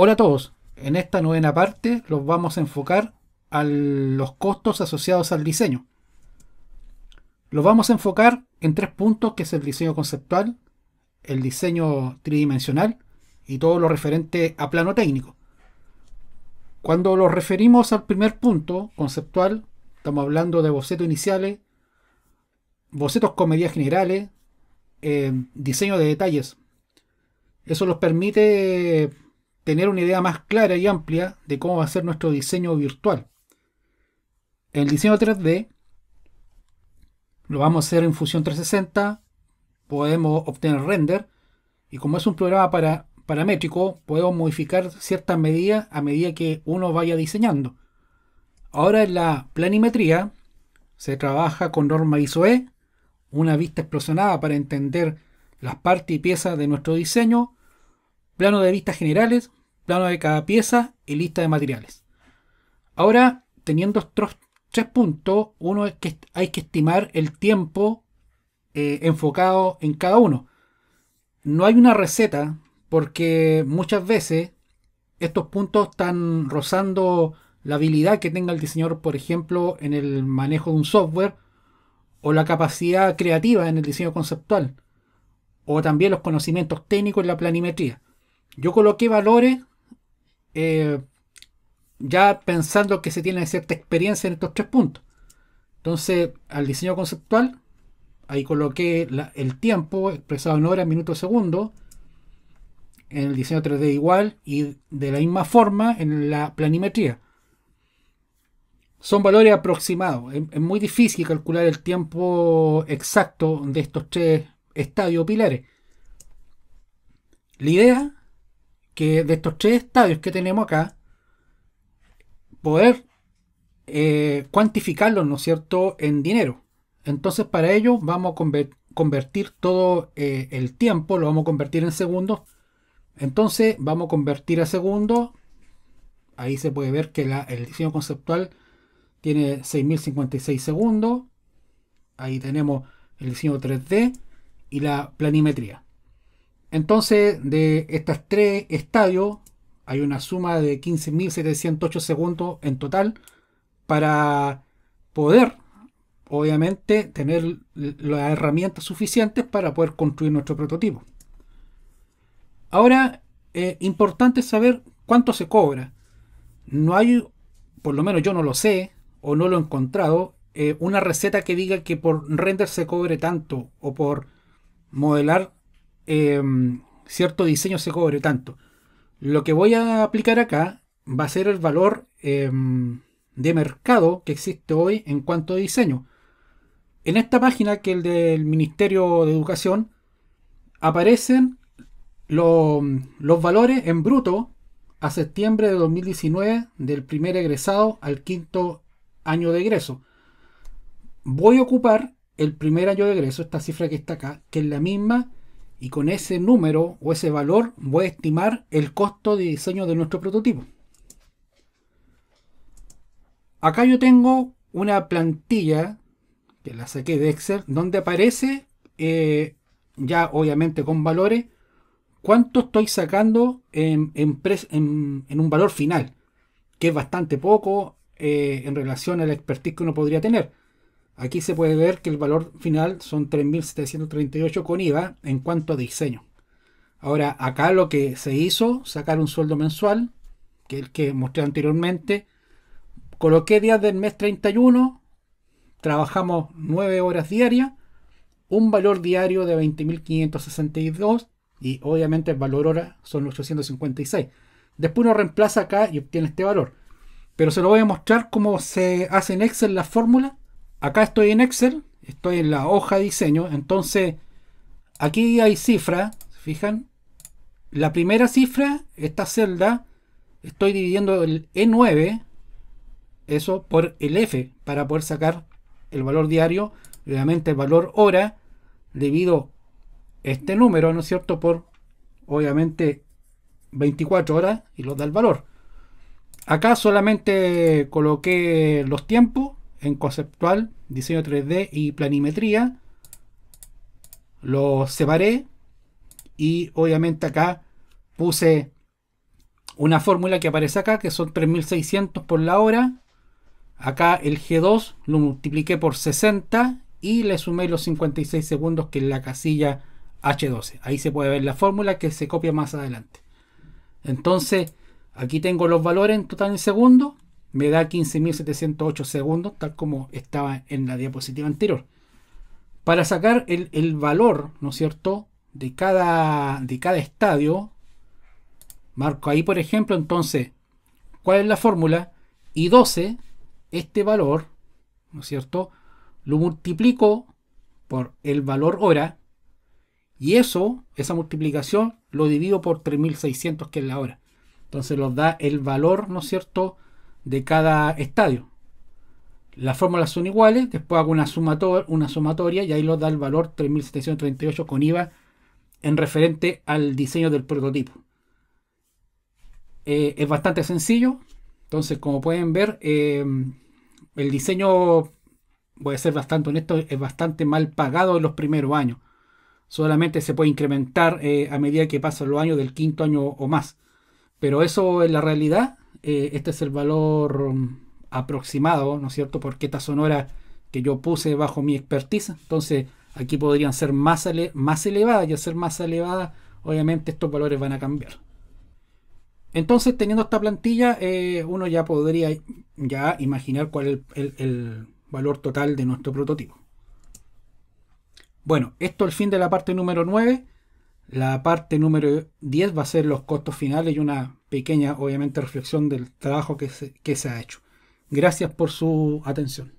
Hola a todos. En esta novena parte los vamos a enfocar a los costos asociados al diseño. Los vamos a enfocar en tres puntos que es el diseño conceptual, el diseño tridimensional y todo lo referente a plano técnico. Cuando los referimos al primer punto conceptual, estamos hablando de bocetos iniciales, bocetos con medidas generales, eh, diseño de detalles. Eso los permite tener una idea más clara y amplia de cómo va a ser nuestro diseño virtual. El diseño 3D lo vamos a hacer en Fusion 360, podemos obtener render y como es un programa para, paramétrico, podemos modificar ciertas medidas a medida que uno vaya diseñando. Ahora en la planimetría se trabaja con norma ISOE, una vista explosionada para entender las partes y piezas de nuestro diseño, plano de vistas generales plano de cada pieza y lista de materiales. Ahora, teniendo estos tres puntos, uno es que hay que estimar el tiempo eh, enfocado en cada uno. No hay una receta porque muchas veces estos puntos están rozando la habilidad que tenga el diseñador, por ejemplo, en el manejo de un software o la capacidad creativa en el diseño conceptual o también los conocimientos técnicos en la planimetría. Yo coloqué valores eh, ya pensando que se tiene cierta experiencia en estos tres puntos. Entonces, al diseño conceptual, ahí coloqué el tiempo expresado en horas, minutos, segundos. En el diseño 3D igual y de la misma forma en la planimetría. Son valores aproximados. es muy difícil calcular el tiempo exacto de estos tres estadios pilares. La idea que de estos tres estadios que tenemos acá, poder eh, cuantificarlos, ¿no es cierto?, en dinero. Entonces, para ello, vamos a convertir todo eh, el tiempo, lo vamos a convertir en segundos. Entonces, vamos a convertir a segundos. Ahí se puede ver que la, el diseño conceptual tiene 6056 segundos. Ahí tenemos el diseño 3D y la planimetría. Entonces, de estos tres estadios, hay una suma de 15.708 segundos en total para poder, obviamente, tener las herramientas suficientes para poder construir nuestro prototipo. Ahora, es eh, importante saber cuánto se cobra. No hay, por lo menos yo no lo sé o no lo he encontrado, eh, una receta que diga que por render se cobre tanto o por modelar Em, cierto diseño se cobre tanto. Lo que voy a aplicar acá va a ser el valor em, de mercado que existe hoy en cuanto a diseño. En esta página, que es el del Ministerio de Educación, aparecen los valores en bruto a septiembre de 2019 del primer egresado al quinto año de egreso. Voy a ocupar el primer año de egreso, esta cifra que está acá, que es la misma y con ese número o ese valor voy a estimar el costo de diseño de nuestro prototipo. Acá yo tengo una plantilla que la saqué de Excel donde aparece eh, ya obviamente con valores cuánto estoy sacando en, un valor final que es bastante poco eh, en relación a la expertise que uno podría tener. Aquí se puede ver que el valor final son 3.738 con IVA en cuanto a diseño. Ahora, acá lo que se hizo, sacar un sueldo mensual, que es el que mostré anteriormente. Coloqué días del mes 31, trabajamos 9 horas diarias, un valor diario de 20.562 y obviamente el valor hora son 856. Después uno reemplaza acá y obtiene este valor. Pero se lo voy a mostrar cómo se hace en Excel la fórmula acá estoy en Excel, estoy en la hoja diseño, entonces aquí hay cifras, ¿se fijan? La primera cifra, esta celda, estoy dividiendo el E9, eso por el F, para poder sacar el valor diario, obviamente el valor hora, Debido este número, ¿no es cierto?, por obviamente 24 horas y lo da el valor. Acá solamente coloqué los tiempos, en conceptual, diseño 3D y planimetría. Lo separé y obviamente acá puse una fórmula que aparece acá, que son 3600 por la hora. Acá el G2 lo multipliqué por 60 y le sumé los 56 segundos que es la casilla H12. Ahí se puede ver la fórmula que se copia más adelante. Entonces, aquí tengo los valores en total en segundos me da 15.708 segundos, tal como estaba en la diapositiva anterior. Para sacar el, valor, ¿no es cierto?, de cada, de cada estadio, marco ahí, por ejemplo, entonces, ¿cuál es la fórmula? Y 12, este valor, ¿no es cierto?, lo multiplico por el valor hora, y eso, esa multiplicación, lo divido por 3600, que es la hora. Entonces nos da el valor, ¿no es cierto?, de cada estadio. Las fórmulas son iguales, después hago una, una sumatoria y ahí lo da el valor 3738 con IVA en referente al diseño del prototipo. Eh, es bastante sencillo, entonces como pueden ver, em, el diseño, voy a ser bastante honesto, es bastante mal pagado en los primeros años. Solamente se puede incrementar eh, a medida que pasan los años del quinto año o más. Pero eso es la realidad eh, este es el valor mm, aproximado, ¿no es cierto?, Porque esta sonora que yo puse bajo mi expertise. Entonces, aquí podrían ser más, más elevadas y al ser más elevadas, obviamente estos valores van a cambiar. Entonces, teniendo esta plantilla, eh, uno ya podría ya imaginar cuál es el, el valor total de nuestro prototipo. Bueno, esto es el fin de la parte número 9. La parte número 10 va a ser los costos finales y una pequeña, obviamente, reflexión del trabajo que se, que se ha hecho. Gracias por su atención.